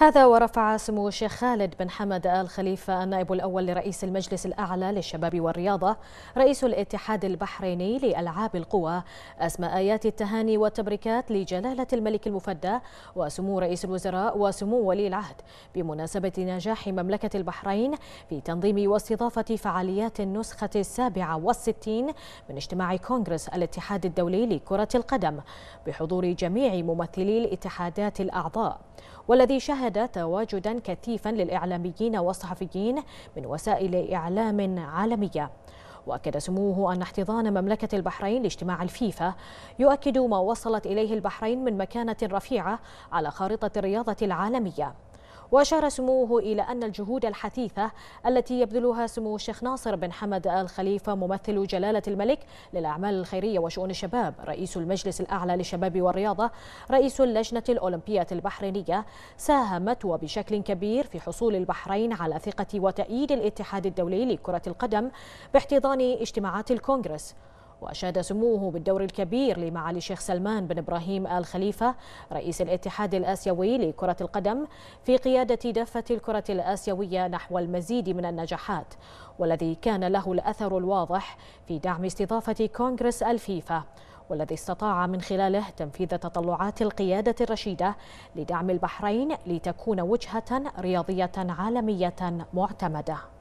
هذا ورفع سمو الشيخ خالد بن حمد آل خليفة النائب الأول لرئيس المجلس الأعلى للشباب والرياضة رئيس الاتحاد البحريني لألعاب القوى أسماء آيات التهاني والتبريكات لجلالة الملك المفدى وسمو رئيس الوزراء وسمو ولي العهد بمناسبة نجاح مملكة البحرين في تنظيم واستضافة فعاليات النسخة السابعة والستين من اجتماع كونغرس الاتحاد الدولي لكرة القدم بحضور جميع ممثلي الاتحادات الأعضاء والذي شهد تواجدا كثيفا للإعلاميين والصحفيين من وسائل إعلام عالمية واكد سموه ان احتضان مملكه البحرين لاجتماع الفيفا يؤكد ما وصلت اليه البحرين من مكانه رفيعه على خارطه الرياضه العالميه وأشار سموه إلى أن الجهود الحثيثة التي يبذلها سمو الشيخ ناصر بن حمد آل خليفة ممثل جلالة الملك للأعمال الخيرية وشؤون الشباب رئيس المجلس الأعلى للشباب والرياضة رئيس اللجنة الأولمبية البحرينية ساهمت وبشكل كبير في حصول البحرين على ثقة وتأييد الاتحاد الدولي لكرة القدم باحتضان اجتماعات الكونغرس وأشاد سموه بالدور الكبير لمعالي الشيخ سلمان بن إبراهيم آل خليفة رئيس الاتحاد الآسيوي لكرة القدم في قيادة دفة الكرة الآسيوية نحو المزيد من النجاحات والذي كان له الأثر الواضح في دعم استضافة كونغرس الفيفا والذي استطاع من خلاله تنفيذ تطلعات القيادة الرشيدة لدعم البحرين لتكون وجهة رياضية عالمية معتمدة